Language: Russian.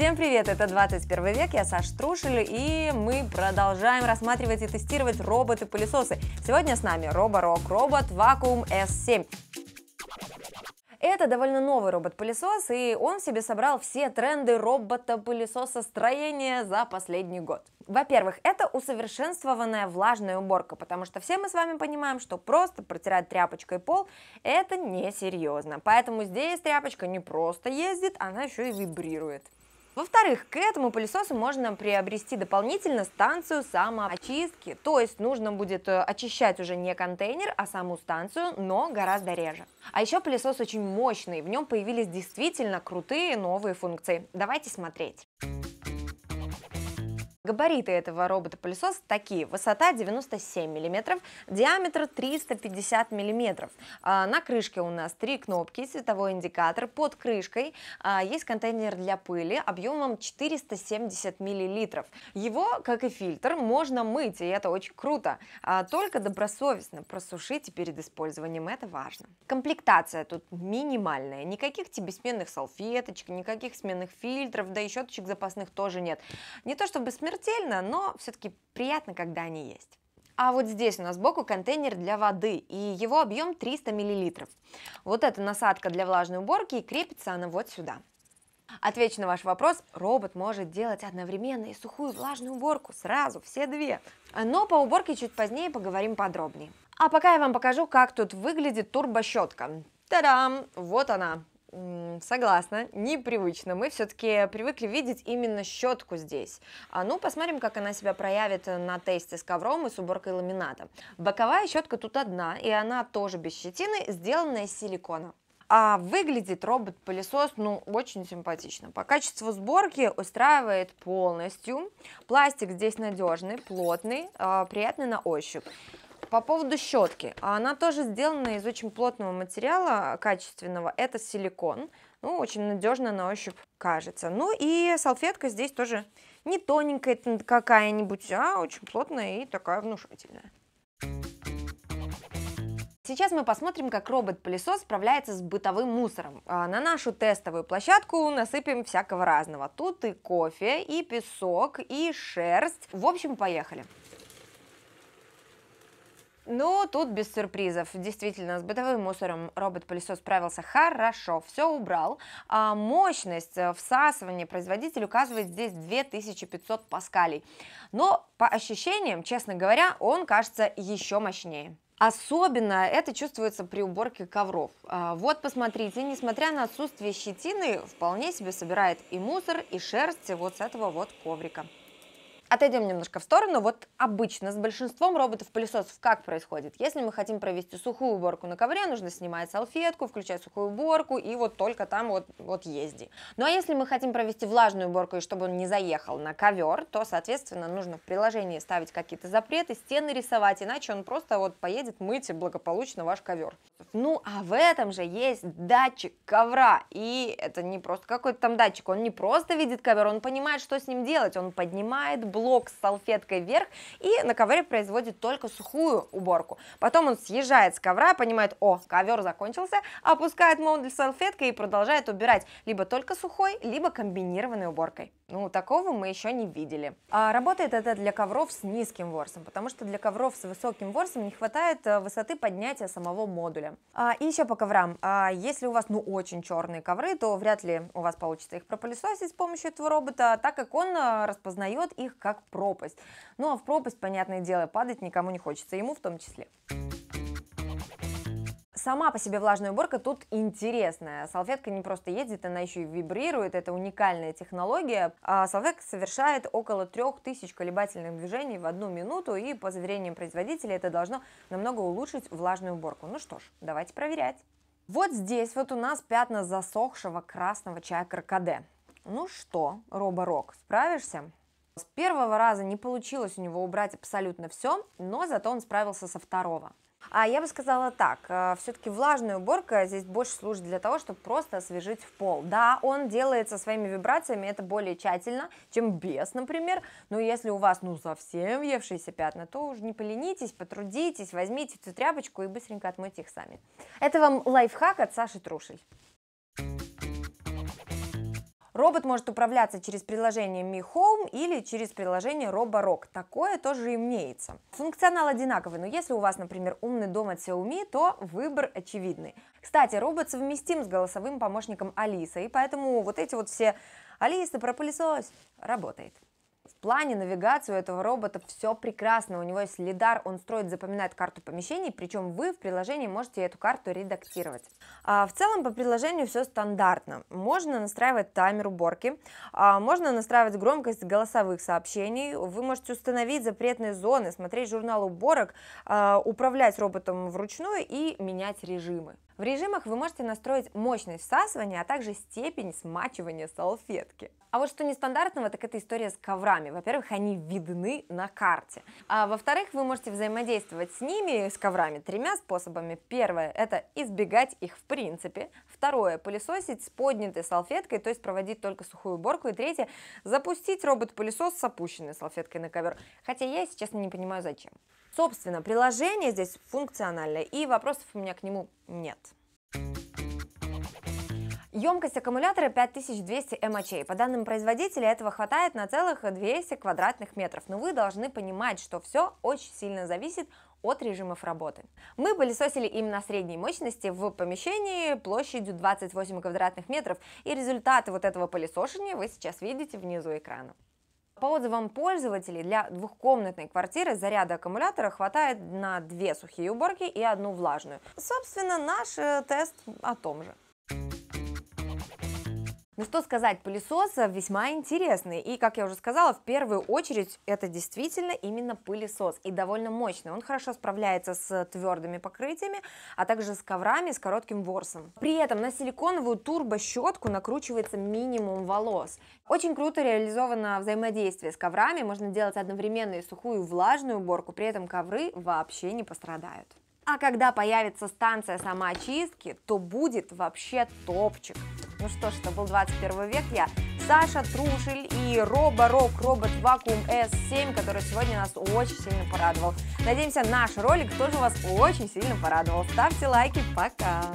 Всем привет, это 21 век, я Саша Трушель, и мы продолжаем рассматривать и тестировать роботы-пылесосы. Сегодня с нами Роборок робот Vacuum S7. Это довольно новый робот-пылесос, и он в себе собрал все тренды робота-пылесоса строения за последний год. Во-первых, это усовершенствованная влажная уборка, потому что все мы с вами понимаем, что просто протирать тряпочкой пол – это несерьезно. Поэтому здесь тряпочка не просто ездит, она еще и вибрирует. Во-вторых, к этому пылесосу можно приобрести дополнительно станцию самоочистки, то есть нужно будет э, очищать уже не контейнер, а саму станцию, но гораздо реже. А еще пылесос очень мощный, в нем появились действительно крутые новые функции. Давайте смотреть. Габариты этого робота-пылесоса такие. Высота 97 мм, диаметр 350 мм. А, на крышке у нас три кнопки, световой индикатор. Под крышкой а, есть контейнер для пыли объемом 470 мл. Его, как и фильтр, можно мыть, и это очень круто. А, только добросовестно просушите перед использованием, это важно. Комплектация тут минимальная. Никаких тебе сменных салфеточек, никаких сменных фильтров, да и щеточек запасных тоже нет. Не то чтобы смерть смертельно, но все-таки приятно, когда они есть. А вот здесь у нас сбоку контейнер для воды, и его объем 300 мл. Вот эта насадка для влажной уборки, и крепится она вот сюда. Отвечу на ваш вопрос, робот может делать одновременно и сухую и влажную уборку, сразу, все две. Но по уборке чуть позднее поговорим подробнее. А пока я вам покажу, как тут выглядит турбощетка. Та-дам! Вот она. Согласна, непривычно. Мы все-таки привыкли видеть именно щетку здесь. А ну, посмотрим, как она себя проявит э, на тесте с ковром и с уборкой ламината. Боковая щетка тут одна, и она тоже без щетины, сделанная из силикона. А выглядит робот-пылесос, ну, очень симпатично. По качеству сборки устраивает полностью. Пластик здесь надежный, плотный, а, приятный на ощупь. По поводу щетки, она тоже сделана из очень плотного материала, качественного, это силикон, ну, очень надежно на ощупь кажется. Ну и салфетка здесь тоже не тоненькая какая-нибудь, а очень плотная и такая внушительная. Сейчас мы посмотрим, как робот-пылесос справляется с бытовым мусором. А, на нашу тестовую площадку насыпем всякого разного. Тут и кофе, и песок, и шерсть. В общем, поехали. Поехали. Ну, тут без сюрпризов. Действительно, с бытовым мусором робот-пылесос справился хорошо, все убрал. А мощность э, всасывания производитель указывает здесь 2500 паскалей. Но по ощущениям, честно говоря, он кажется еще мощнее. Особенно это чувствуется при уборке ковров. А, вот посмотрите, несмотря на отсутствие щетины, вполне себе собирает и мусор, и шерсть вот с этого вот коврика. Отойдем немножко в сторону. Вот обычно с большинством роботов-пылесосов как происходит? Если мы хотим провести сухую уборку на ковре, нужно снимать салфетку, включать сухую уборку и вот только там вот, вот езди. Ну а если мы хотим провести влажную уборку и чтобы он не заехал на ковер, то, соответственно, нужно в приложении ставить какие-то запреты, стены рисовать, иначе он просто вот поедет мыть благополучно ваш ковер. Ну а в этом же есть датчик ковра. И это не просто какой-то там датчик, он не просто видит ковер, он понимает, что с ним делать. Он поднимает, блок с салфеткой вверх и на ковре производит только сухую уборку. Потом он съезжает с ковра, понимает, о, ковер закончился, опускает модуль салфеткой и продолжает убирать либо только сухой, либо комбинированной уборкой. Ну, такого мы еще не видели. А работает это для ковров с низким ворсом, потому что для ковров с высоким ворсом не хватает э, высоты поднятия самого модуля. А, и еще по коврам. А, если у вас, ну, очень черные ковры, то вряд ли у вас получится их пропылесосить с помощью этого робота, а так как он э, распознает их как пропасть. Ну, а в пропасть, понятное дело, падать никому не хочется, ему в том числе. Сама по себе влажная уборка тут интересная. Салфетка не просто ездит, она еще и вибрирует. Это уникальная технология. А салфетка совершает около 3000 колебательных движений в одну минуту. И по заверениям производителя это должно намного улучшить влажную уборку. Ну что ж, давайте проверять. Вот здесь вот у нас пятна засохшего красного чая каркаде. Ну что, Роборок, справишься? С первого раза не получилось у него убрать абсолютно все, но зато он справился со второго. А я бы сказала так, э, все-таки влажная уборка здесь больше служит для того, чтобы просто освежить пол. Да, он делается своими вибрациями, это более тщательно, чем без, например, но если у вас, ну, совсем въевшиеся пятна, то уж не поленитесь, потрудитесь, возьмите эту тряпочку и быстренько отмойте их сами. Это вам лайфхак от Саши Трушель. Робот может управляться через приложение Mi Home или через приложение Roborock. Такое тоже имеется. Функционал одинаковый, но если у вас, например, умный дом от Xiaomi, то выбор очевидный. Кстати, робот совместим с голосовым помощником Алиса, и поэтому вот эти вот все «Алиса, пропылесось!» работает. В плане навигации у этого робота все прекрасно. У него есть лидар, он строит, запоминает карту помещений, причем вы в приложении можете эту карту редактировать. А в целом по приложению все стандартно. Можно настраивать таймер уборки, а можно настраивать громкость голосовых сообщений, вы можете установить запретные зоны, смотреть журнал уборок, а, управлять роботом вручную и менять режимы. В режимах вы можете настроить мощность всасывания, а также степень смачивания салфетки. А вот что нестандартного, так это история с коврами. Во-первых, они видны на карте. А во-вторых, вы можете взаимодействовать с ними, с коврами, тремя способами. Первое – это избегать их в принципе. Второе – пылесосить с поднятой салфеткой, то есть проводить только сухую уборку. И третье – запустить робот-пылесос с опущенной салфеткой на ковер. Хотя я, если честно, не понимаю, зачем. Собственно, приложение здесь функциональное, и вопросов у меня к нему нет. Емкость аккумулятора 5200 мАч. По данным производителя, этого хватает на целых 200 квадратных метров. Но вы должны понимать, что все очень сильно зависит от режимов работы. Мы пылесосили именно на средней мощности в помещении площадью 28 квадратных метров, и результаты вот этого пылесошения вы сейчас видите внизу экрана. По отзывам пользователей, для двухкомнатной квартиры заряда аккумулятора хватает на две сухие уборки и одну влажную. Собственно, наш э, тест о том же. Ну что сказать, пылесос э, весьма интересный. И, как я уже сказала, в первую очередь это действительно именно пылесос. И довольно мощный. Он хорошо справляется с твердыми покрытиями, а также с коврами, с коротким ворсом. При этом на силиконовую турбо-щетку накручивается минимум волос. Очень круто реализовано взаимодействие с коврами. Можно делать одновременно и сухую, и влажную уборку. При этом ковры вообще не пострадают. А когда появится станция самоочистки, то будет вообще топчик. Ну что ж, это был 21 век, я Саша Трушель и Роборок Робот Вакуум S7, который сегодня нас очень сильно порадовал. Надеемся, наш ролик тоже вас очень сильно порадовал. Ставьте лайки, пока!